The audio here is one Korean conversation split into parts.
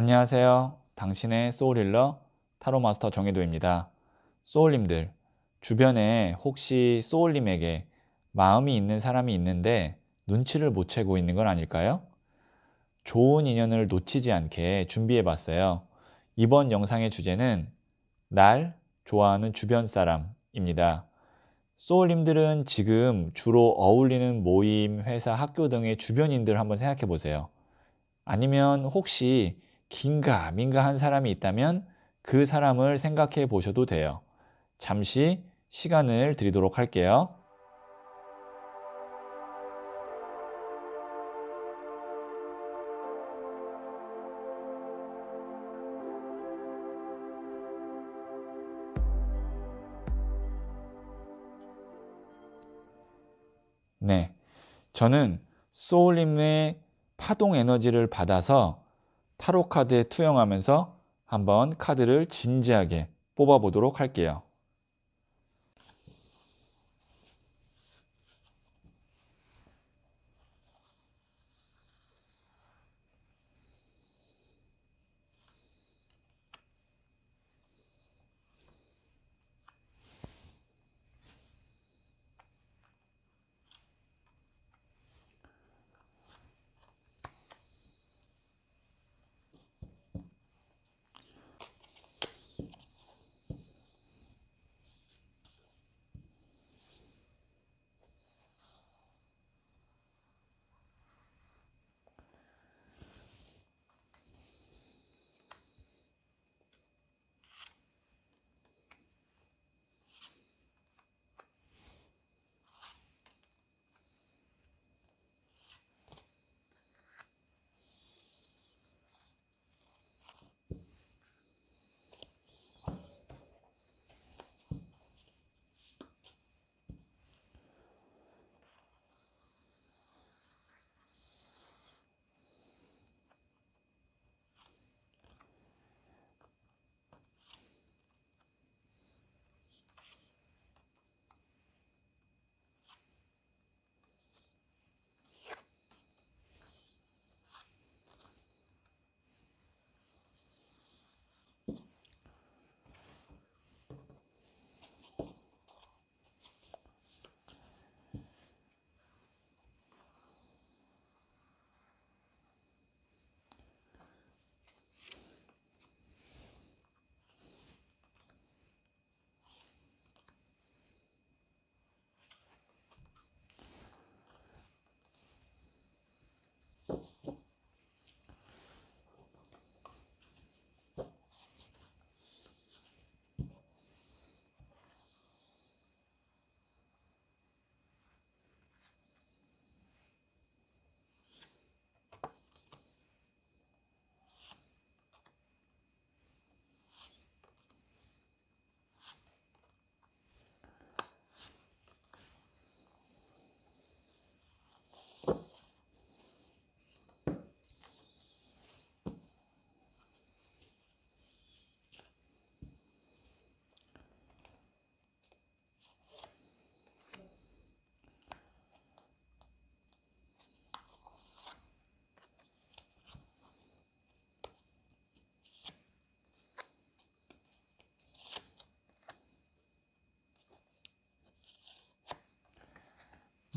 안녕하세요. 당신의 소울힐러 타로 마스터 정혜도입니다. 소울님들, 주변에 혹시 소울님에게 마음이 있는 사람이 있는데 눈치를 못 채고 있는 건 아닐까요? 좋은 인연을 놓치지 않게 준비해 봤어요. 이번 영상의 주제는 날 좋아하는 주변 사람입니다. 소울님들은 지금 주로 어울리는 모임, 회사, 학교 등의 주변인들 한번 생각해 보세요. 아니면 혹시 긴가 민가 한 사람이 있다면 그 사람을 생각해 보셔도 돼요. 잠시 시간을 드리도록 할게요. 네. 저는 소울님의 파동 에너지를 받아서 타로 카드에 투영하면서 한번 카드를 진지하게 뽑아보도록 할게요.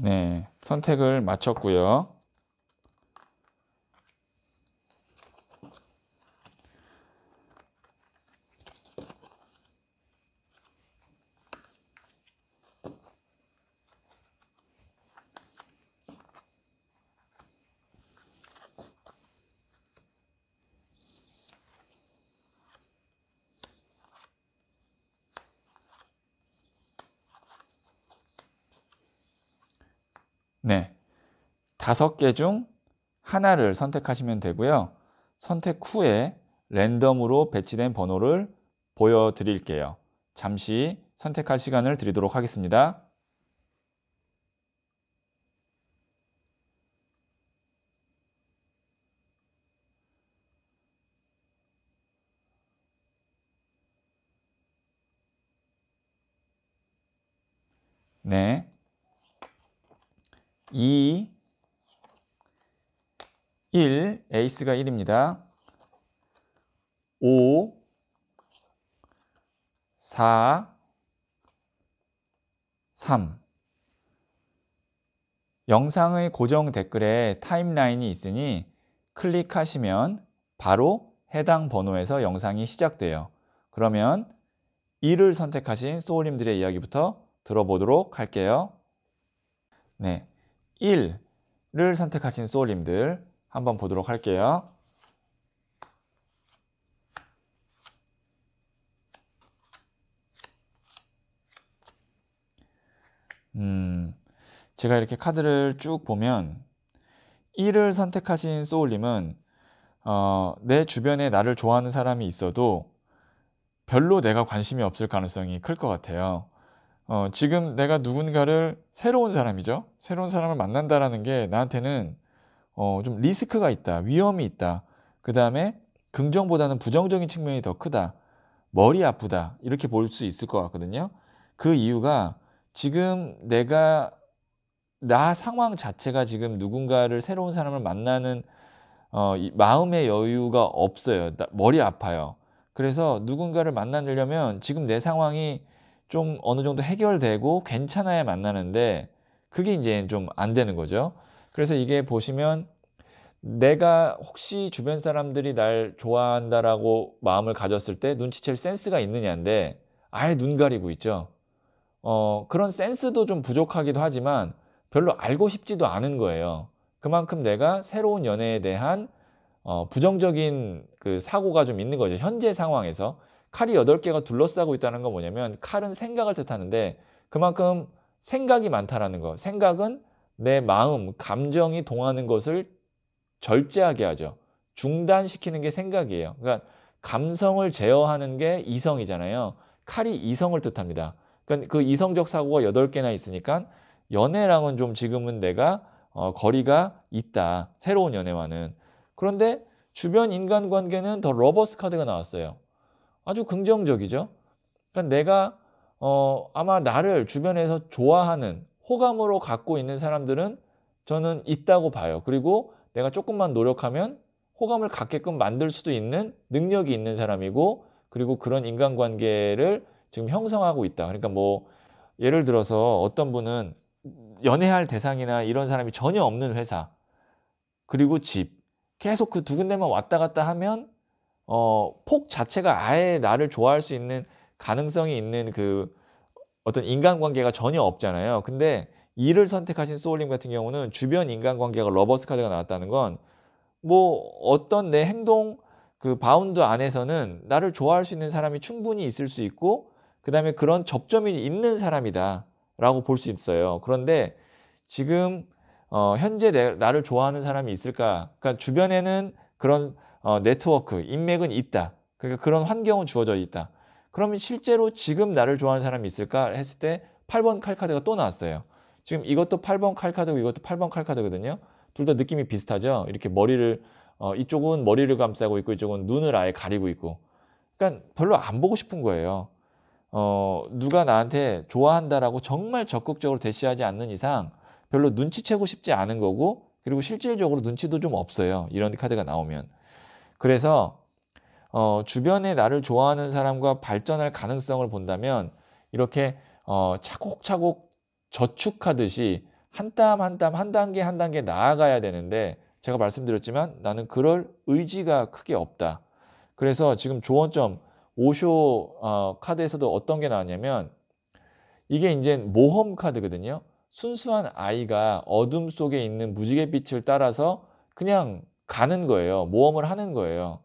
네, 선택을 마쳤고요. 네. 다섯 개 중 하나를 선택하시면 되고요. 선택 후에 랜덤으로 배치된 번호를 보여드릴게요. 잠시 선택할 시간을 드리도록 하겠습니다. 2, 1, 에이스가 1입니다. 5, 4, 3. 영상의 고정 댓글에 타임라인이 있으니 클릭하시면 바로 해당 번호에서 영상이 시작돼요. 그러면 1을 선택하신 소울님들의 이야기부터 들어보도록 할게요. 네, 1을 선택하신 쏘울님들 한번 보도록 할게요. 음, 제가 이렇게 카드를 쭉 보면 1을 선택하신 쏘울님은 어, 내 주변에 나를 좋아하는 사람이 있어도 별로 내가 관심이 없을 가능성이 클 것 같아요. 어, 지금 내가 누군가를 새로운 사람이죠. 새로운 사람을 만난다라는 게 나한테는 어, 좀 리스크가 있다, 위험이 있다. 그 다음에 긍정보다는 부정적인 측면이 더 크다. 머리 아프다. 이렇게 볼 수 있을 것 같거든요. 그 이유가 지금 내가 나 상황 자체가 지금 누군가를 새로운 사람을 만나는 어, 마음의 여유가 없어요. 머리 아파요. 그래서 누군가를 만나려면 지금 내 상황이 좀 어느 정도 해결되고 괜찮아야 만나는데 그게 이제 좀 안 되는 거죠. 그래서 이게 보시면 내가 혹시 주변 사람들이 날 좋아한다라고 마음을 가졌을 때 눈치챌 센스가 있느냐인데 아예 눈 가리고 있죠. 어, 그런 센스도 좀 부족하기도 하지만 별로 알고 싶지도 않은 거예요. 그만큼 내가 새로운 연애에 대한 어, 부정적인 그 사고가 좀 있는 거죠. 현재 상황에서. 칼이 8 개가 둘러싸고 있다는 건 뭐냐면 칼은 생각을 뜻하는데 그만큼 생각이 많다라는 거. 생각은 내 마음, 감정이 동하는 것을 절제하게 하죠. 중단시키는 게 생각이에요. 그러니까 감성을 제어하는 게 이성이잖아요. 칼이 이성을 뜻합니다. 그러니까 그 이성적 사고가 8 개나 있으니까 연애랑은 좀 지금은 내가 어, 거리가 있다. 새로운 연애와는. 그런데 주변 인간관계는 더 러버스 카드가 나왔어요. 아주 긍정적이죠. 그러니까 내가 어, 아마 나를 주변에서 좋아하는 호감으로 갖고 있는 사람들은 저는 있다고 봐요. 그리고 내가 조금만 노력하면 호감을 갖게끔 만들 수도 있는 능력이 있는 사람이고 그리고 그런 인간관계를 지금 형성하고 있다. 그러니까 뭐 예를 들어서 어떤 분은 연애할 대상이나 이런 사람이 전혀 없는 회사 그리고 집 계속 그 두 군데만 왔다 갔다 하면 어, 폭 자체가 아예 나를 좋아할 수 있는 가능성이 있는 그 어떤 인간관계가 전혀 없잖아요. 근데 이를 선택하신 소울님 같은 경우는 주변 인간관계가 러버스 카드가 나왔다는 건 뭐 어떤 내 행동 그 바운드 안에서는 나를 좋아할 수 있는 사람이 충분히 있을 수 있고 그 다음에 그런 접점이 있는 사람이다 라고 볼 수 있어요. 그런데 지금 어, 현재 내, 나를 좋아하는 사람이 있을까? 그러니까 주변에는 그런 어, 네트워크, 인맥은 있다. 그러니까 그런 환경은 주어져 있다. 그러면 실제로 지금 나를 좋아하는 사람이 있을까 했을 때 8번 칼카드가 또 나왔어요. 지금 이것도 8번 칼카드고 이것도 8번 칼카드거든요. 둘 다 느낌이 비슷하죠. 이렇게 머리를 어, 이쪽은 머리를 감싸고 있고 이쪽은 눈을 아예 가리고 있고. 그러니까 별로 안 보고 싶은 거예요. 어, 누가 나한테 좋아한다라고 정말 적극적으로 대시하지 않는 이상 별로 눈치채고 싶지 않은 거고 그리고 실질적으로 눈치도 좀 없어요. 이런 카드가 나오면. 그래서 어, 주변에 나를 좋아하는 사람과 발전할 가능성을 본다면 이렇게 어, 차곡차곡 저축하듯이 한 땀 한 땀 한 단계 한 단계 나아가야 되는데 제가 말씀드렸지만 나는 그럴 의지가 크게 없다. 그래서 지금 조언점 오쇼 어, 카드에서도 어떤 게 나왔냐면 이게 이제 모험 카드거든요. 순수한 아이가 어둠 속에 있는 무지갯빛을 따라서 그냥 가는 거예요. 모험을 하는 거예요.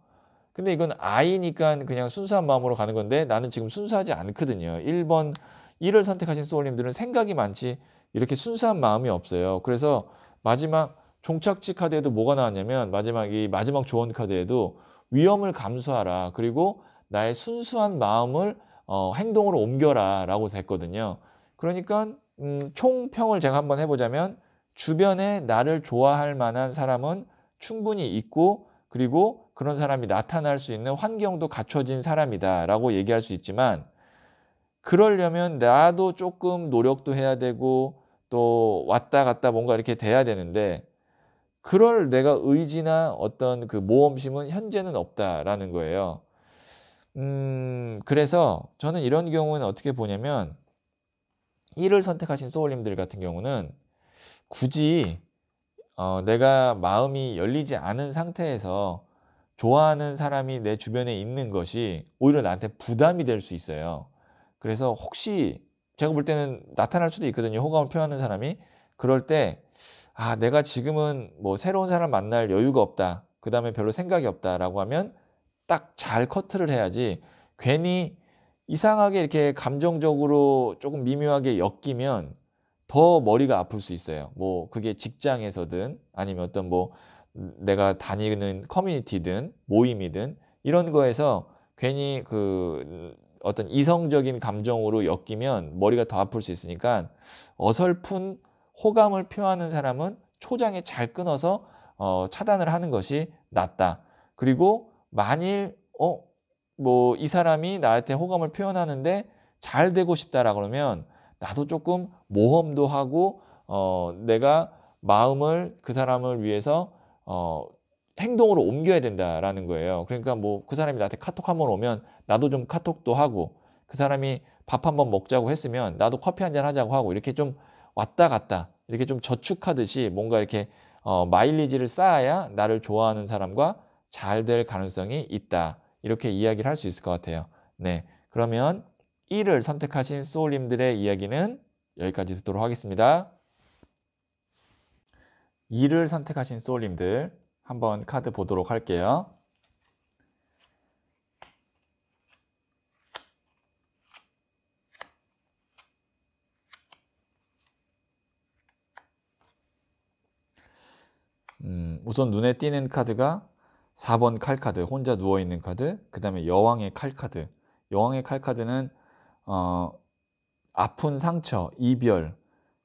근데 이건 아이니까 그냥 순수한 마음으로 가는 건데 나는 지금 순수하지 않거든요. 1번 1을 선택하신 소울님들은 생각이 많지 이렇게 순수한 마음이 없어요. 그래서 마지막 종착지 카드에도 뭐가 나왔냐면 마지막 이 마지막 조언 카드에도 위험을 감수하라. 그리고 나의 순수한 마음을 어, 행동으로 옮겨라라고 됐거든요. 그러니까 음, 총평을 제가 한번 해보자면 주변에 나를 좋아할 만한 사람은 충분히 있고 그리고 그런 사람이 나타날 수 있는 환경도 갖춰진 사람이다라고 얘기할 수 있지만 그러려면 나도 조금 노력도 해야 되고 또 왔다 갔다 뭔가 이렇게 돼야 되는데 그럴 내가 의지나 어떤 그 모험심은 현재는 없다라는 거예요. 음, 그래서 저는 이런 경우는 어떻게 보냐면 일을 선택하신 소울님들 같은 경우는 굳이 어, 내가 마음이 열리지 않은 상태에서 좋아하는 사람이 내 주변에 있는 것이 오히려 나한테 부담이 될 수 있어요. 그래서 혹시 제가 볼 때는 나타날 수도 있거든요. 호감을 표하는 사람이 그럴 때 아, 내가 지금은 뭐 새로운 사람 만날 여유가 없다. 그다음에 별로 생각이 없다라고 하면 딱 잘 커트를 해야지 괜히 이상하게 이렇게 감정적으로 조금 미묘하게 엮이면 더 머리가 아플 수 있어요. 뭐 그게 직장에서든 아니면 어떤 뭐 내가 다니는 커뮤니티든 모임이든 이런 거에서 괜히 그 어떤 이성적인 감정으로 엮이면 머리가 더 아플 수 있으니까 어설픈 호감을 표하는 사람은 초장에 잘 끊어서 어, 차단을 하는 것이 낫다. 그리고 만일 어 뭐 이 사람이 나한테 호감을 표현하는데 잘 되고 싶다라 그러면 나도 조금 모험도 하고 어, 내가 마음을 그 사람을 위해서 어, 행동으로 옮겨야 된다라는 거예요. 그러니까 뭐 그 사람이 나한테 카톡 한번 오면 나도 좀 카톡도 하고 그 사람이 밥 한번 먹자고 했으면 나도 커피 한 잔 하자고 하고 이렇게 좀 왔다 갔다 이렇게 좀 저축하듯이 뭔가 이렇게 어, 마일리지를 쌓아야 나를 좋아하는 사람과 잘 될 가능성이 있다. 이렇게 이야기를 할 수 있을 것 같아요. 네. 그러면 1을 선택하신 소울님들의 이야기는 여기까지 듣도록 하겠습니다. 2를 선택하신 소울님들 한번 카드 보도록 할게요. 음, 우선 눈에 띄는 카드가 4번 칼 카드, 혼자 누워있는 카드, 그 다음에 여왕의 칼 카드. 여왕의 칼 카드는 어, 아픈 상처, 이별,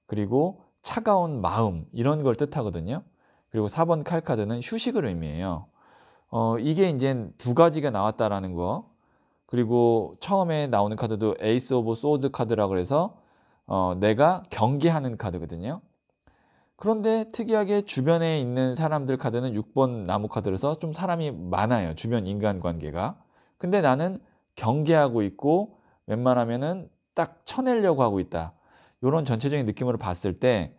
그리고 차가운 마음 이런 걸 뜻하거든요. 그리고 4번 칼카드는 휴식을 의미해요. 어, 이게 이제 두 가지가 나왔다라는 거. 그리고 처음에 나오는 카드도 에이스 오브 소드 카드라 그래서 어, 내가 경계하는 카드거든요. 그런데 특이하게 주변에 있는 사람들 카드는 6번 나무 카드라서 좀 사람이 많아요. 주변 인간관계가. 근데 나는 경계하고 있고 웬만하면은 딱 쳐내려고 하고 있다. 이런 전체적인 느낌으로 봤을 때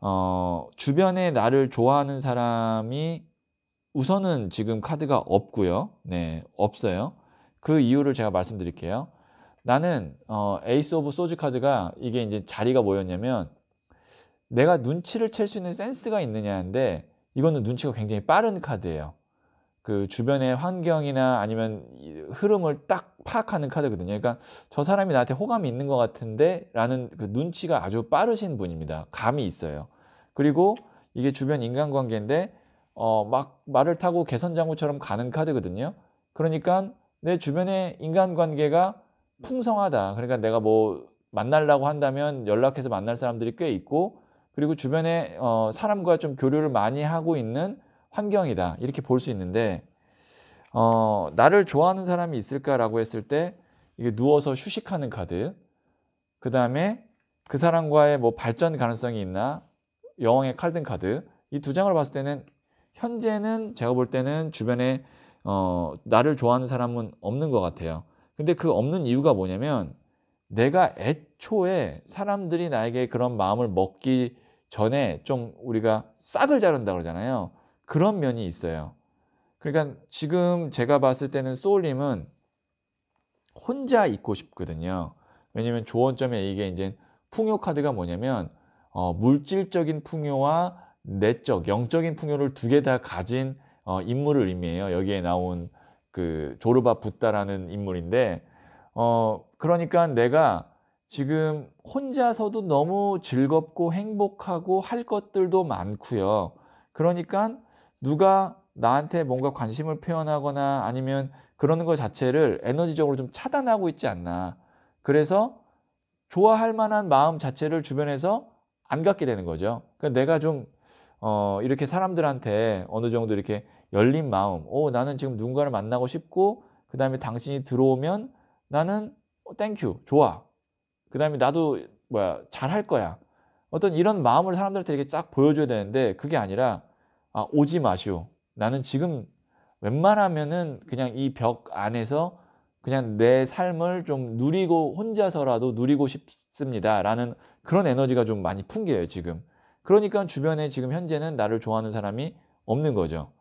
어, 주변에 나를 좋아하는 사람이 우선은 지금 카드가 없고요. 네, 없어요. 그 이유를 제가 말씀드릴게요. 나는 어, 에이스 오브 소즈 카드가 이게 이제 자리가 뭐였냐면 내가 눈치를 챌 수 있는 센스가 있느냐인데 이거는 눈치가 굉장히 빠른 카드예요. 그 주변의 환경이나 아니면 흐름을 딱 파악하는 카드거든요. 그러니까 저 사람이 나한테 호감이 있는 것 같은데 라는 그 눈치가 아주 빠르신 분입니다. 감이 있어요. 그리고 이게 주변 인간관계인데 어, 막 말을 타고 개선장구처럼 가는 카드거든요. 그러니까 내 주변의 인간관계가 풍성하다. 그러니까 내가 뭐 만날라고 한다면 연락해서 만날 사람들이 꽤 있고 그리고 주변에 어, 사람과 좀 교류를 많이 하고 있는 환경이다 이렇게 볼 수 있는데 어, 나를 좋아하는 사람이 있을까라고 했을 때 이게 누워서 휴식하는 카드 그 다음에 그 사람과의 뭐 발전 가능성이 있나 여왕의 칼든 카드 이 두 장을 봤을 때는 현재는 제가 볼 때는 주변에 어, 나를 좋아하는 사람은 없는 것 같아요. 근데 그 없는 이유가 뭐냐면 내가 애초에 사람들이 나에게 그런 마음을 먹기 전에 좀 우리가 싹을 자른다 그러잖아요. 그런 면이 있어요. 그러니까 지금 제가 봤을 때는 소울님은 혼자 있고 싶거든요. 왜냐면 조언점에 이게 이제 풍요 카드가 뭐냐면 어, 물질적인 풍요와 내적, 영적인 풍요를 두 개 다 가진 어, 인물을 의미해요. 여기에 나온 그 조르바 붓다라는 인물인데 어, 그러니까 내가 지금 혼자서도 너무 즐겁고 행복하고 할 것들도 많고요. 그러니까 누가 나한테 뭔가 관심을 표현하거나 아니면 그러는 것 자체를 에너지적으로 좀 차단하고 있지 않나. 그래서 좋아할 만한 마음 자체를 주변에서 안 갖게 되는 거죠. 그러니까 내가 좀, 어, 이렇게 사람들한테 어느 정도 이렇게 열린 마음, 오, 나는 지금 누군가를 만나고 싶고, 그 다음에 당신이 들어오면 나는 땡큐, 어, 좋아. 그 다음에 나도 뭐야, 잘할 거야. 어떤 이런 마음을 사람들한테 이렇게 쫙 보여줘야 되는데, 그게 아니라 아, 오지 마시오. 나는 지금 웬만하면은 그냥 이 벽 안에서 그냥 내 삶을 좀 누리고 혼자서라도 누리고 싶습니다. 라는 그런 에너지가 좀 많이 풍겨요, 지금. 그러니까 주변에 지금 현재는 나를 좋아하는 사람이 없는 거죠.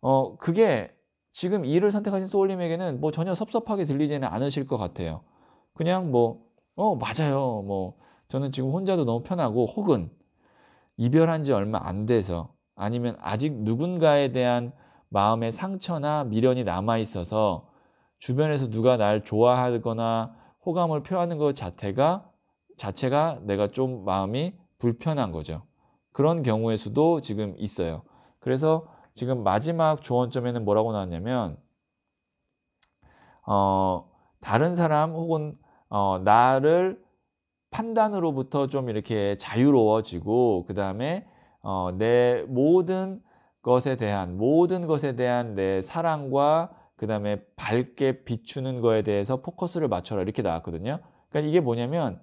어, 그게 지금 일을 선택하신 소울님에게는 뭐 전혀 섭섭하게 들리지는 않으실 것 같아요. 그냥 뭐, 어, 맞아요. 뭐, 저는 지금 혼자도 너무 편하고 혹은 이별한 지 얼마 안 돼서 아니면 아직 누군가에 대한 마음의 상처나 미련이 남아 있어서 주변에서 누가 날 좋아하거나 호감을 표하는 것 자체가 자체가 내가 좀 마음이 불편한 거죠. 그런 경우에서도 지금 있어요. 그래서 지금 마지막 조언점에는 뭐라고 나왔냐면 어, 다른 사람 혹은 어, 나를 판단으로부터 좀 이렇게 자유로워지고 그 다음에 어, 내 모든 것에 대한 모든 것에 대한 내 사랑과 그 다음에 밝게 비추는 거에 대해서 포커스를 맞춰라 이렇게 나왔거든요. 그러니까 이게 뭐냐면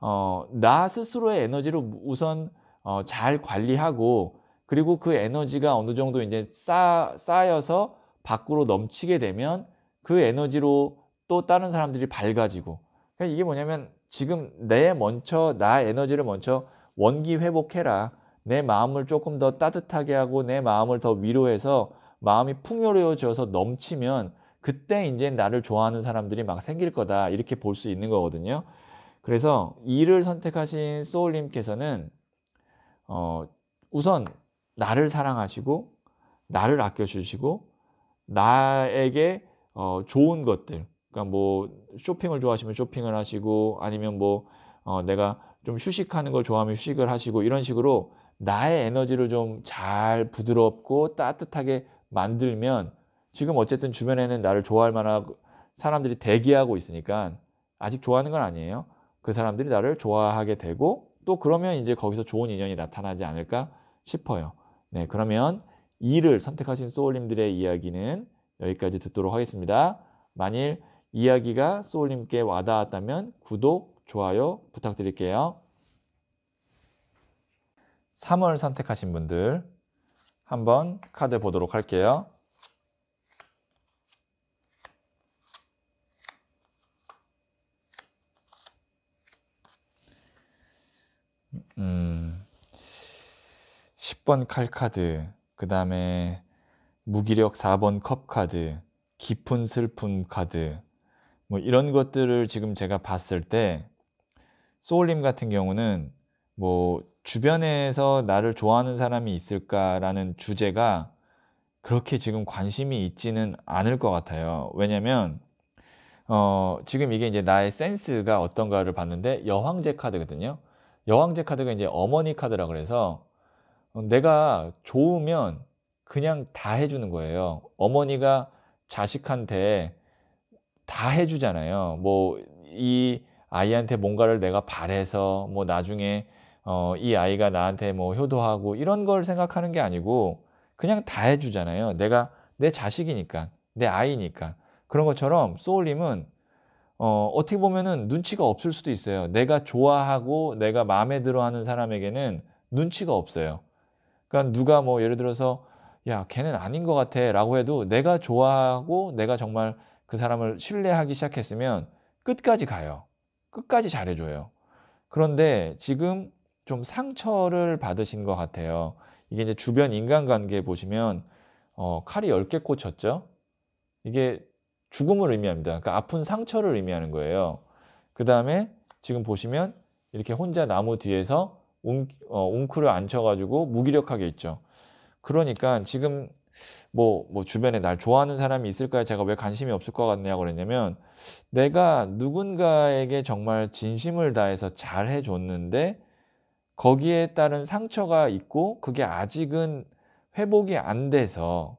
어, 나 스스로의 에너지를 우선 어, 잘 관리하고 그리고 그 에너지가 어느 정도 이제 쌓, 쌓여서 밖으로 넘치게 되면 그 에너지로 또 다른 사람들이 밝아지고 그러니까 이게 뭐냐면 지금 내 먼저 나 에너지를 먼저 원기 회복해라 내 마음을 조금 더 따뜻하게 하고 내 마음을 더 위로해서 마음이 풍요로워져서 넘치면 그때 이제 나를 좋아하는 사람들이 막 생길 거다 이렇게 볼 수 있는 거거든요. 그래서 이를 선택하신 소울님께서는 어, 우선 나를 사랑하시고 나를 아껴주시고 나에게 어, 좋은 것들 그러니까 뭐 쇼핑을 좋아하시면 쇼핑을 하시고 아니면 뭐 어, 내가 좀 휴식하는 걸 좋아하면 휴식을 하시고 이런 식으로 나의 에너지를 좀 잘 부드럽고 따뜻하게 만들면 지금 어쨌든 주변에는 나를 좋아할 만한 사람들이 대기하고 있으니까 아직 좋아하는 건 아니에요. 그 사람들이 나를 좋아하게 되고 또 그러면 이제 거기서 좋은 인연이 나타나지 않을까 싶어요. 네, 그러면 2를 선택하신 소울님들의 이야기는 여기까지 듣도록 하겠습니다. 만일 이야기가 소울님께 와닿았다면 구독, 좋아요 부탁드릴게요. 3을 선택하신 분들 한번 카드 보도록 할게요. 음, 10번 칼 카드, 그 다음에 무기력 4번 컵 카드, 깊은 슬픔 카드, 뭐 이런 것들을 지금 제가 봤을 때, 소울님 같은 경우는 뭐 주변에서 나를 좋아하는 사람이 있을까라는 주제가 그렇게 지금 관심이 있지는 않을 것 같아요. 왜냐면 어, 지금 이게 이제 나의 센스가 어떤가를 봤는데 여황제 카드거든요. 여황제 카드가 이제 어머니 카드라 그래서 어, 내가 좋으면 그냥 다 해주는 거예요. 어머니가 자식한테 다 해주잖아요. 뭐 이 아이한테 뭔가를 내가 바래서 뭐 나중에 어, 이 아이가 나한테 뭐 효도하고 이런 걸 생각하는 게 아니고 그냥 다 해주잖아요. 내가 내 자식이니까, 내 아이니까. 그런 것처럼 소울님은 어, 어떻게 보면은 눈치가 없을 수도 있어요. 내가 좋아하고 내가 마음에 들어 하는 사람에게는 눈치가 없어요. 그러니까 누가 뭐 예를 들어서 야, 걔는 아닌 것 같아 라고 해도 내가 좋아하고 내가 정말 그 사람을 신뢰하기 시작했으면 끝까지 가요. 끝까지 잘해줘요. 그런데 지금 좀 상처를 받으신 것 같아요. 이게 이제 주변 인간관계 보시면 어, 칼이 10개 꽂혔죠? 이게 죽음을 의미합니다. 그러니까 아픈 상처를 의미하는 거예요. 그 다음에 지금 보시면 이렇게 혼자 나무 뒤에서 웅, 어, 웅크려 앉혀가지고 무기력하게 있죠. 그러니까 지금 뭐, 뭐 주변에 날 좋아하는 사람이 있을까요? 제가 왜 관심이 없을 것 같냐고 그랬냐면 내가 누군가에게 정말 진심을 다해서 잘 해줬는데 거기에 따른 상처가 있고 그게 아직은 회복이 안 돼서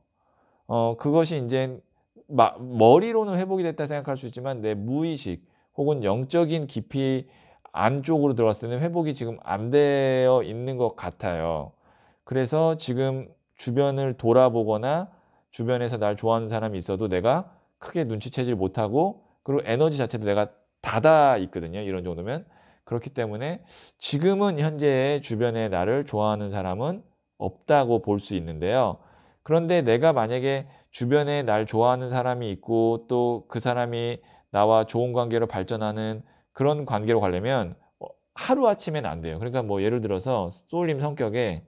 어 그것이 이제 마, 머리로는 회복이 됐다 생각할 수 있지만 내 무의식 혹은 영적인 깊이 안쪽으로 들어왔을 때는 회복이 지금 안 되어 있는 것 같아요. 그래서 지금 주변을 돌아보거나 주변에서 날 좋아하는 사람이 있어도 내가 크게 눈치채질 못하고 그리고 에너지 자체도 내가 닫아 있거든요. 이런 정도면 그렇기 때문에 지금은 현재 주변에 나를 좋아하는 사람은 없다고 볼 수 있는데요. 그런데 내가 만약에 주변에 날 좋아하는 사람이 있고 또 그 사람이 나와 좋은 관계로 발전하는 그런 관계로 가려면 어, 하루아침엔 안 돼요. 그러니까 뭐 예를 들어서 쏠림 성격에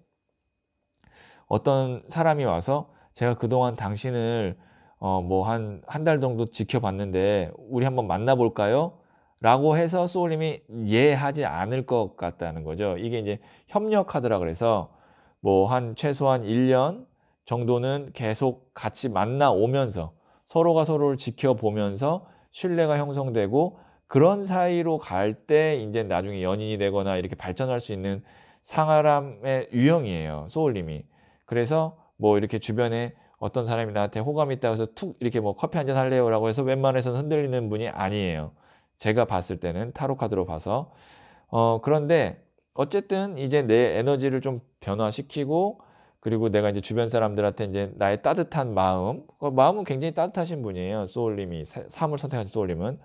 어떤 사람이 와서 제가 그동안 당신을 어 뭐 한 한 달 정도 지켜봤는데 우리 한번 만나볼까요? 라고 해서 소울님이 예하지 않을 것 같다는 거죠. 이게 이제 협력하더라 그래서 뭐 한 최소한 1년 정도는 계속 같이 만나 오면서 서로가 서로를 지켜보면서 신뢰가 형성되고 그런 사이로 갈 때 이제 나중에 연인이 되거나 이렇게 발전할 수 있는 상아람의 유형이에요. 소울님이. 그래서 뭐 이렇게 주변에 어떤 사람이 나한테 호감이 있다고 해서 툭 이렇게 뭐 커피 한 잔 할래요 라고 해서 웬만해서는 흔들리는 분이 아니에요. 제가 봤을 때는 타로 카드로 봐서 어 그런데 어쨌든 이제 내 에너지를 좀 변화시키고 그리고 내가 이제 주변 사람들한테 이제 나의 따뜻한 마음 그 마음은 굉장히 따뜻하신 분이에요 소울님이 삶을 선택하신 소울님은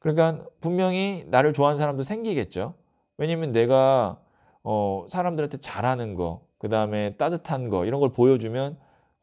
그러니까 분명히 나를 좋아하는 사람도 생기겠죠 왜냐면 내가 어 사람들한테 잘하는 거그 다음에 따뜻한 거 이런 걸 보여주면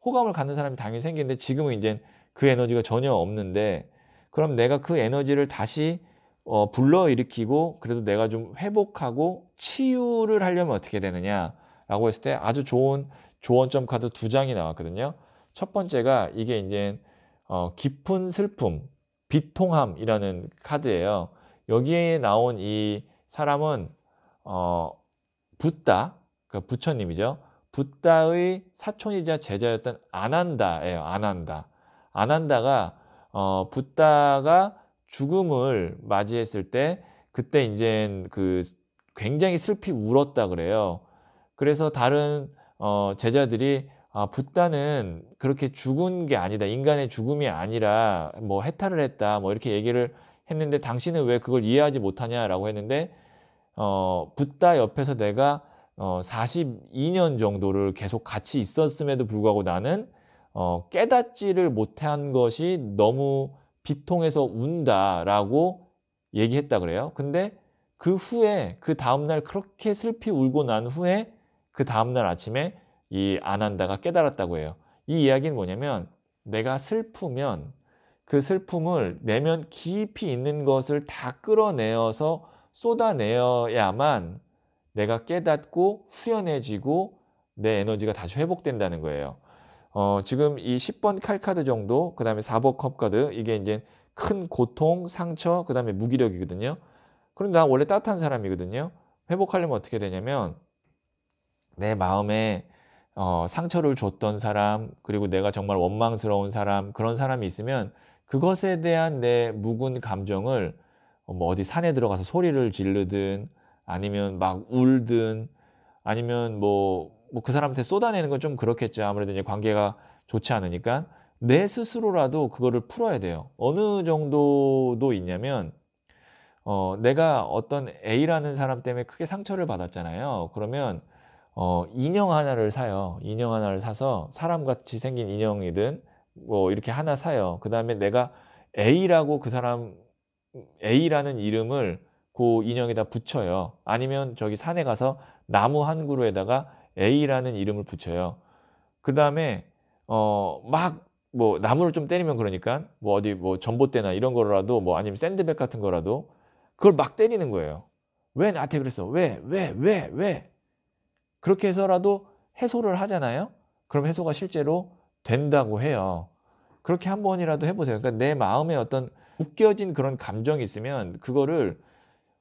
호감을 갖는 사람이 당연히 생기는데 지금은 이제 그 에너지가 전혀 없는데 그럼 내가 그 에너지를 다시 어, 불러일으키고 그래도 내가 좀 회복하고 치유를 하려면 어떻게 되느냐라고 했을 때 아주 좋은 조언점 카드 두 장이 나왔거든요. 첫 번째가 이게 이제 어, 깊은 슬픔, 비통함이라는 카드예요. 여기에 나온 이 사람은 어, 붓다, 그러니까 부처님이죠. 붓다의 사촌이자 제자였던 아난다예요. 아난다. 아난다가 어, 붓다가 죽음을 맞이했을 때 그때 이제 그 굉장히 슬피 울었다 그래요. 그래서 다른 어 제자들이 아 붓다는 그렇게 죽은 게 아니다. 인간의 죽음이 아니라 뭐 해탈을 했다. 뭐 이렇게 얘기를 했는데 당신은 왜 그걸 이해하지 못하냐라고 했는데 어 붓다 옆에서 내가 어 42년 정도를 계속 같이 있었음에도 불구하고 나는 어 깨닫지를 못한 것이 너무 비통해서 운다라고 얘기했다 그래요. 근데 그 후에 그 다음날 그렇게 슬피 울고 난 후에 그 다음날 아침에 이 아난다가 깨달았다고 해요. 이 이야기는 뭐냐면 내가 슬프면 그 슬픔을 내면 깊이 있는 것을 다 끌어내어서 쏟아내어야만 내가 깨닫고 후련해지고 내 에너지가 다시 회복된다는 거예요. 어, 지금 이 10번 칼카드 정도, 그 다음에 4번 컵카드, 이게 이제 큰 고통, 상처, 그 다음에 무기력이거든요. 그런데 난 원래 따뜻한 사람이거든요. 회복하려면 어떻게 되냐면, 내 마음에 어, 상처를 줬던 사람, 그리고 내가 정말 원망스러운 사람, 그런 사람이 있으면 그것에 대한 내 묵은 감정을 뭐 어디 산에 들어가서 소리를 지르든 아니면 막 울든 아니면 뭐 뭐그 사람한테 쏟아내는 건 좀 그렇겠죠. 아무래도 이제 관계가 좋지 않으니까 내 스스로라도 그거를 풀어야 돼요. 어느 정도도 있냐면 어, 내가 어떤 A라는 사람 때문에 크게 상처를 받았잖아요. 그러면 어, 인형 하나를 사요. 인형 하나를 사서 사람같이 생긴 인형이든 뭐 이렇게 하나 사요. 그 다음에 내가 A라고 그 사람 A라는 이름을 그 인형에다 붙여요. 아니면 저기 산에 가서 나무 한 그루에다가 A라는 이름을 붙여요. 그 다음에 어 막 뭐 나무를 좀 때리면 그러니까 뭐 어디 뭐 전봇대나 이런 거라도 뭐 아니면 샌드백 같은 거라도 그걸 막 때리는 거예요. 왜 나한테 그랬어? 왜? 왜? 왜? 왜? 그렇게 해서라도 해소를 하잖아요. 그럼 해소가 실제로 된다고 해요. 그렇게 한 번이라도 해보세요. 그러니까 내 마음에 어떤 웃겨진 그런 감정이 있으면 그거를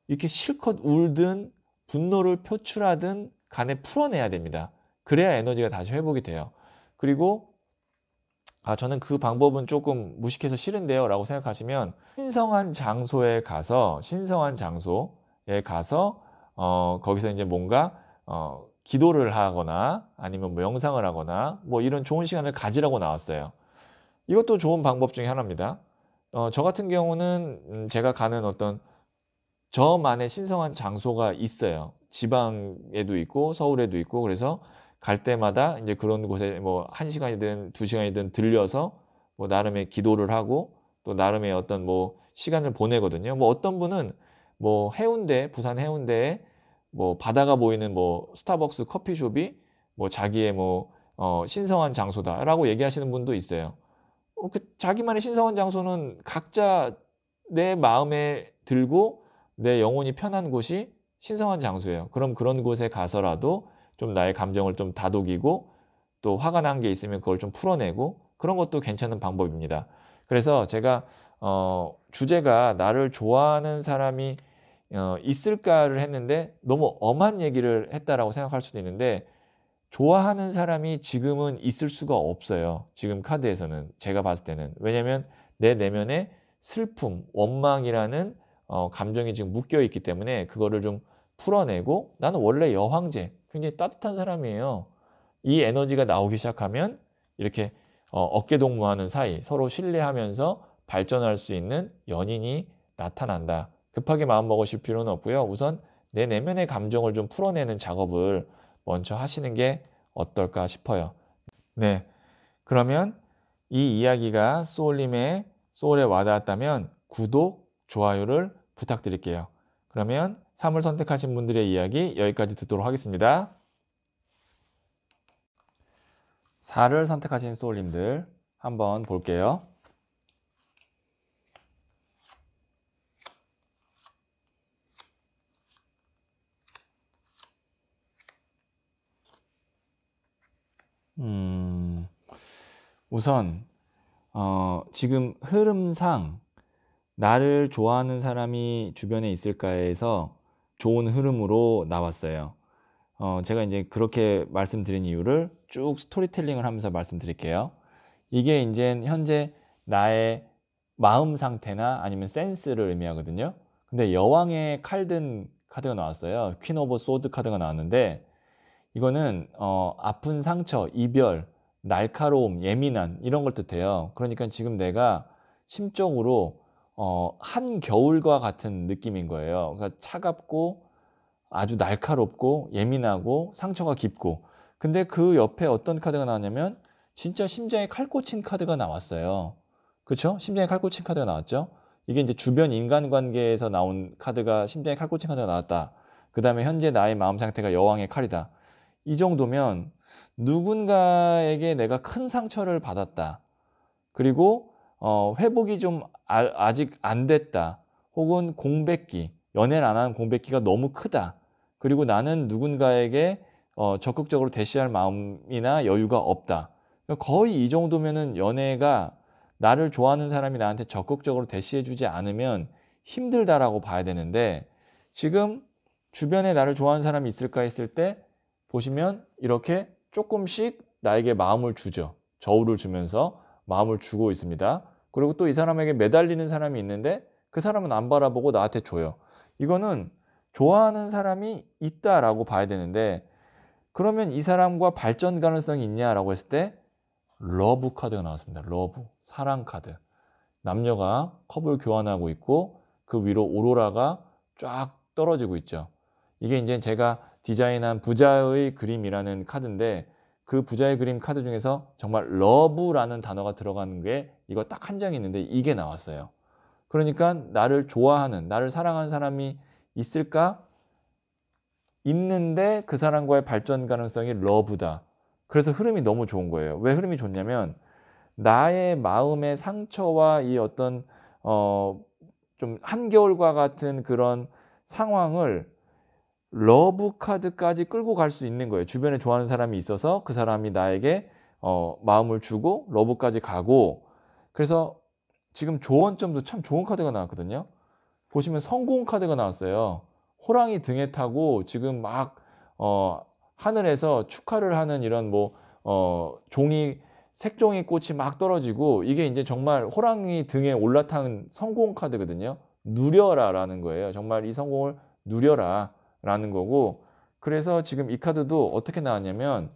이렇게 실컷 울든 분노를 표출하든 간에 풀어내야 됩니다. 그래야 에너지가 다시 회복이 돼요. 그리고 아 저는 그 방법은 조금 무식해서 싫은데요 라고 생각하시면 신성한 장소에 가서 신성한 장소에 가서 어 거기서 이제 뭔가 어 기도를 하거나 아니면 뭐 명상을 하거나 뭐 이런 좋은 시간을 가지라고 나왔어요 이것도 좋은 방법 중에 하나입니다 어저 같은 경우는 음, 제가 가는 어떤 저만의 신성한 장소가 있어요 지방에도 있고 서울에도 있고 그래서 갈 때마다 이제 그런 곳에 뭐 한 시간이든 두 시간이든 들려서 뭐 나름의 기도를 하고 또 나름의 어떤 뭐 시간을 보내거든요. 뭐 어떤 분은 뭐 해운대 부산 해운대에 뭐 바다가 보이는 뭐 스타벅스 커피숍이 뭐 자기의 뭐 어, 신성한 장소다라고 얘기하시는 분도 있어요. 어, 그 자기만의 신성한 장소는 각자 내 마음에 들고 내 영혼이 편한 곳이 신성한 장소예요. 그럼 그런 곳에 가서라도 좀 나의 감정을 좀 다독이고 또 화가 난 게 있으면 그걸 좀 풀어내고 그런 것도 괜찮은 방법입니다. 그래서 제가 어, 주제가 나를 좋아하는 사람이 어, 있을까를 했는데 너무 엄한 얘기를 했다라고 생각할 수도 있는데 좋아하는 사람이 지금은 있을 수가 없어요. 지금 카드에서는 제가 봤을 때는 왜냐하면 내 내면에 슬픔, 원망이라는 어, 감정이 지금 묶여 있기 때문에 그거를 좀 풀어내고 나는 원래 여황제 굉장히 따뜻한 사람이에요. 이 에너지가 나오기 시작하면 이렇게 어, 어깨 동무하는 사이 서로 신뢰하면서 발전할 수 있는 연인이 나타난다. 급하게 마음 먹으실 필요는 없고요. 우선 내 내면의 감정을 좀 풀어내는 작업을 먼저 하시는 게 어떨까 싶어요. 네. 그러면 이 이야기가 소울님의 소울에 와닿았다면 구독, 좋아요를 부탁드릴게요. 그러면 3을 선택하신 분들의 이야기 여기까지 듣도록 하겠습니다. 4를 선택하신 소울님들 한번 볼게요. 음, 우선 어, 지금 흐름상 나를 좋아하는 사람이 주변에 있을까해서 좋은 흐름으로 나왔어요. 어, 제가 이제 그렇게 말씀드린 이유를 쭉 스토리텔링을 하면서 말씀드릴게요. 이게 이제 현재 나의 마음 상태나 아니면 센스를 의미하거든요. 근데 여왕의 칼든 카드가 나왔어요. 퀸 오브 소드 카드가 나왔는데 이거는 어, 아픈 상처, 이별, 날카로움, 예민한 이런 걸 뜻해요. 그러니까 지금 내가 심적으로 어, 한 겨울과 같은 느낌인 거예요. 그러니까 차갑고 아주 날카롭고 예민하고 상처가 깊고. 근데 그 옆에 어떤 카드가 나왔냐면 진짜 심장에 칼 꽂힌 카드가 나왔어요. 그렇죠? 심장에 칼 꽂힌 카드가 나왔죠. 이게 이제 주변 인간관계에서 나온 카드가 심장에 칼 꽂힌 카드가 나왔다. 그 다음에 현재 나의 마음 상태가 여왕의 칼이다. 이 정도면 누군가에게 내가 큰 상처를 받았다. 그리고 어, 회복이 좀 아, 직안 됐다. 혹은 공백기, 연애를 안 하는 공백기가 너무 크다. 그리고 나는 누군가에게 어, 적극적으로 대시할 마음이나 여유가 없다. 그러니까 거의 이 정도면은 연애가 나를 좋아하는 사람이 나한테 적극적으로 대시해주지 않으면 힘들다라고 봐야 되는데 지금 주변에 나를 좋아하는 사람이 있을까 했을 때 보시면 이렇게 조금씩 나에게 마음을 주죠. 저울을 주면서 마음을 주고 있습니다. 그리고 또 이 사람에게 매달리는 사람이 있는데 그 사람은 안 바라보고 나한테 줘요. 이거는 좋아하는 사람이 있다라고 봐야 되는데 그러면 이 사람과 발전 가능성이 있냐라고 했을 때 러브 카드가 나왔습니다. 러브 사랑 카드. 남녀가 컵을 교환하고 있고 그 위로 오로라가 쫙 떨어지고 있죠. 이게 이제 제가 디자인한 부자의 그림이라는 카드인데 그 부자의 그림 카드 중에서 정말 러브라는 단어가 들어가는 게 이거 딱 한 장 있는데 이게 나왔어요. 그러니까 나를 좋아하는, 나를 사랑하는 사람이 있을까? 있는데 그 사람과의 발전 가능성이 러브다. 그래서 흐름이 너무 좋은 거예요. 왜 흐름이 좋냐면 나의 마음의 상처와 이 어떤 어 좀 한겨울과 같은 그런 상황을 러브 카드까지 끌고 갈 수 있는 거예요. 주변에 좋아하는 사람이 있어서 그 사람이 나에게 어, 마음을 주고 러브까지 가고 그래서 지금 조언점도 참 좋은 카드가 나왔거든요. 보시면 성공 카드가 나왔어요. 호랑이 등에 타고 지금 막 어, 하늘에서 축하를 하는 이런 뭐 어, 종이 색종이 꽃이 막 떨어지고 이게 이제 정말 호랑이 등에 올라탄 성공 카드거든요. 누려라라는 거예요. 정말 이 성공을 누려라. 라는 거고 그래서 지금 이 카드도 어떻게 나왔냐면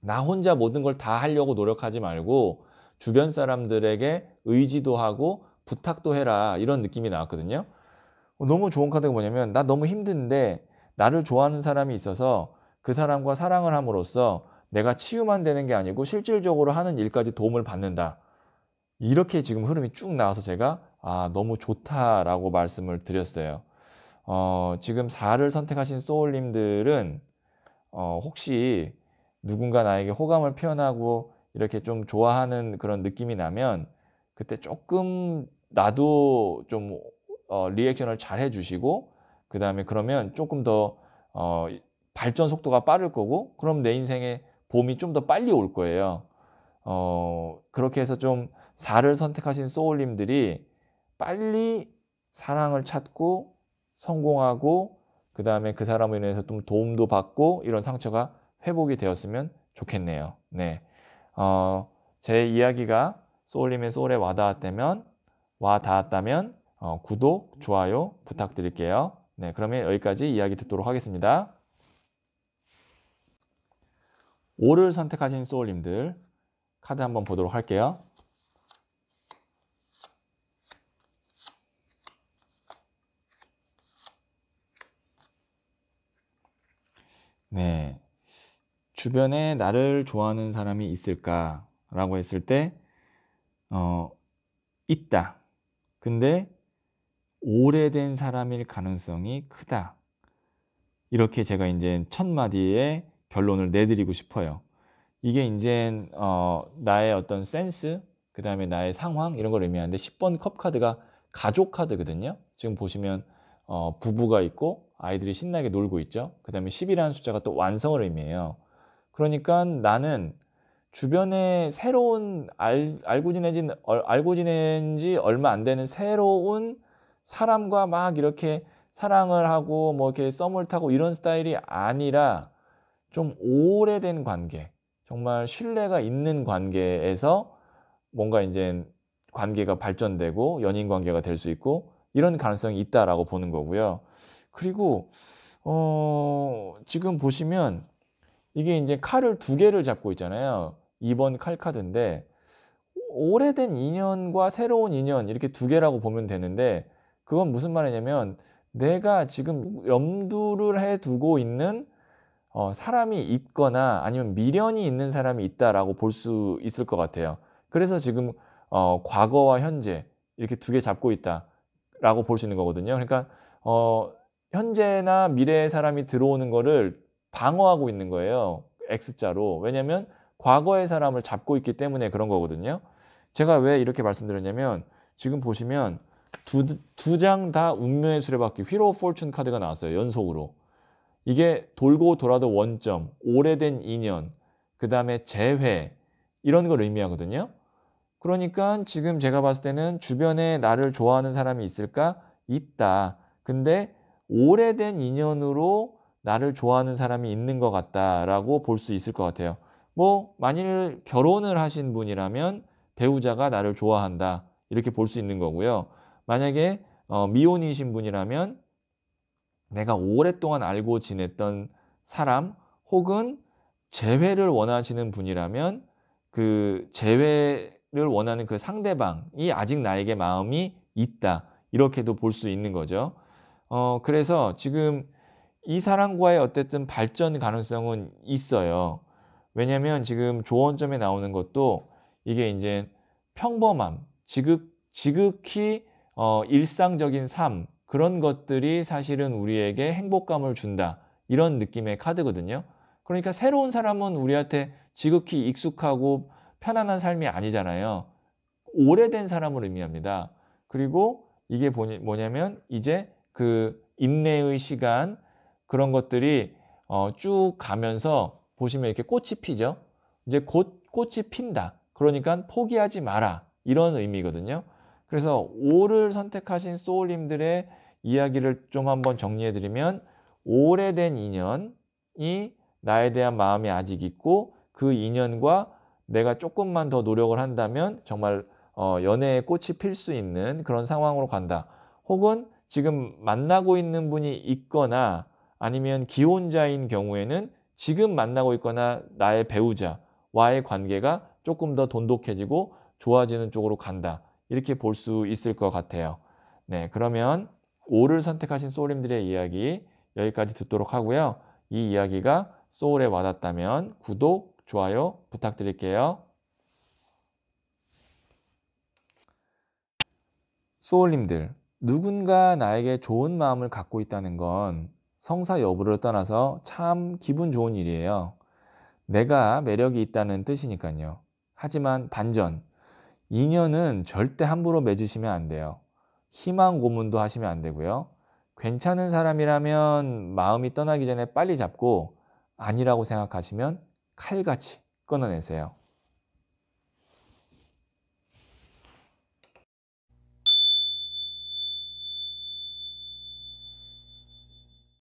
나 혼자 모든 걸 다 하려고 노력하지 말고 주변 사람들에게 의지도 하고 부탁도 해라 이런 느낌이 나왔거든요. 어, 너무 좋은 카드가 뭐냐면 나 너무 힘든데 나를 좋아하는 사람이 있어서 그 사람과 사랑을 함으로써 내가 치유만 되는 게 아니고 실질적으로 하는 일까지 도움을 받는다. 이렇게 지금 흐름이 쭉 나와서 제가 아, 너무 좋다라고 말씀을 드렸어요. 어, 지금 4를 선택하신 소울님들은 어, 혹시 누군가 나에게 호감을 표현하고 이렇게 좀 좋아하는 그런 느낌이 나면 그때 조금 나도 좀 어, 리액션을 잘 해주시고 그 다음에 그러면 조금 더 어, 발전 속도가 빠를 거고 그럼 내 인생에 봄이 좀 더 빨리 올 거예요. 어, 그렇게 해서 좀 4를 선택하신 소울님들이 빨리 사랑을 찾고 성공하고 그 다음에 그 사람으로 인해서 좀 도움도 받고 이런 상처가 회복이 되었으면 좋겠네요. 네. 어, 제 이야기가 소울님의 소울에 와닿았다면, 와닿았다면, 어, 구독, 좋아요 부탁드릴게요. 네. 그러면 여기까지 이야기 듣도록 하겠습니다. 오를 선택하신 소울님들, 카드 한번 보도록 할게요. 네. 주변에 나를 좋아하는 사람이 있을까라고 했을 때, 어, 있다. 근데 오래된 사람일 가능성이 크다. 이렇게 제가 이제 첫 마디에 결론을 내드리고 싶어요. 이게 이제 어, 나의 어떤 센스, 그 다음에 나의 상황 이런 걸 의미하는데 10번 컵 카드가 가족 카드거든요. 지금 보시면 어, 부부가 있고 아이들이 신나게 놀고 있죠. 그 다음에 10이라는 숫자가 또 완성을 의미해요. 그러니까 나는 주변에 새로운 알, 알고 지내진 어, 알고 지낸 지 얼마 안 되는 새로운 사람과 막 이렇게 사랑을 하고 뭐 이렇게 썸을 타고 이런 스타일이 아니라 좀 오래된 관계, 정말 신뢰가 있는 관계에서 뭔가 이제 관계가 발전되고 연인 관계가 될 수 있고 이런 가능성이 있다라고 보는 거고요. 그리고 어, 지금 보시면 이게 이제 칼을 두 개를 잡고 있잖아요. 2번 칼 카드인데 오래된 인연과 새로운 인연 이렇게 두 개라고 보면 되는데 그건 무슨 말이냐면 내가 지금 염두를 해두고 있는 어, 사람이 있거나 아니면 미련이 있는 사람이 있다라고 볼 수 있을 것 같아요. 그래서 지금 어, 과거와 현재 이렇게 두 개 잡고 있다라고 볼 수 있는 거거든요. 그러니까 어, 현재나 미래의 사람이 들어오는 거를 방어하고 있는 거예요. X자로. 왜냐면 과거의 사람을 잡고 있기 때문에 그런 거거든요. 제가 왜 이렇게 말씀드렸냐면 지금 보시면 두 장 다 운명의 수레바퀴 휘로 폴춘 카드가 나왔어요. 연속으로. 이게 돌고 돌아도 원점, 오래된 인연, 그 다음에 재회 이런 걸 의미하거든요. 그러니까 지금 제가 봤을 때는 주변에 나를 좋아하는 사람이 있을까? 있다. 근데 오래된 인연으로 나를 좋아하는 사람이 있는 것 같다라고 볼 수 있을 것 같아요. 뭐 만일 결혼을 하신 분이라면 배우자가 나를 좋아한다 이렇게 볼 수 있는 거고요. 만약에 어, 미혼이신 분이라면 내가 오랫동안 알고 지냈던 사람 혹은 재회를 원하시는 분이라면 그 재회를 원하는 그 상대방이 아직 나에게 마음이 있다 이렇게도 볼 수 있는 거죠. 어, 그래서 지금 이 사람과의 어쨌든 발전 가능성은 있어요. 왜냐면 지금 조언점에 나오는 것도 이게 이제 평범함, 지극, 지극히 어, 일상적인 삶, 그런 것들이 사실은 우리에게 행복감을 준다. 이런 느낌의 카드거든요. 그러니까 새로운 사람은 우리한테 지극히 익숙하고 편안한 삶이 아니잖아요. 오래된 사람을 의미합니다. 그리고 이게 뭐냐면 이제 그 인내의 시간 그런 것들이 어, 쭉 가면서 보시면 이렇게 꽃이 피죠. 이제 곧 꽃이 핀다. 그러니까 포기하지 마라. 이런 의미거든요. 그래서 오를 선택하신 소울님들의 이야기를 좀 한번 정리해드리면 오래된 인연이 나에 대한 마음이 아직 있고 그 인연과 내가 조금만 더 노력을 한다면 정말 어, 연애의 꽃이 필 수 있는 그런 상황으로 간다. 혹은 지금 만나고 있는 분이 있거나 아니면 기혼자인 경우에는 지금 만나고 있거나 나의 배우자와의 관계가 조금 더 돈독해지고 좋아지는 쪽으로 간다. 이렇게 볼 수 있을 것 같아요. 네, 그러면 5를 선택하신 소울님들의 이야기 여기까지 듣도록 하고요. 이 이야기가 소울에 와닿다면 구독, 좋아요 부탁드릴게요. 소울님들, 누군가 나에게 좋은 마음을 갖고 있다는 건 성사 여부를 떠나서 참 기분 좋은 일이에요. 내가 매력이 있다는 뜻이니까요. 하지만 반전. 인연은 절대 함부로 맺으시면 안 돼요. 희망 고문도 하시면 안 되고요. 괜찮은 사람이라면 마음이 떠나기 전에 빨리 잡고 아니라고 생각하시면 칼같이 끊어내세요.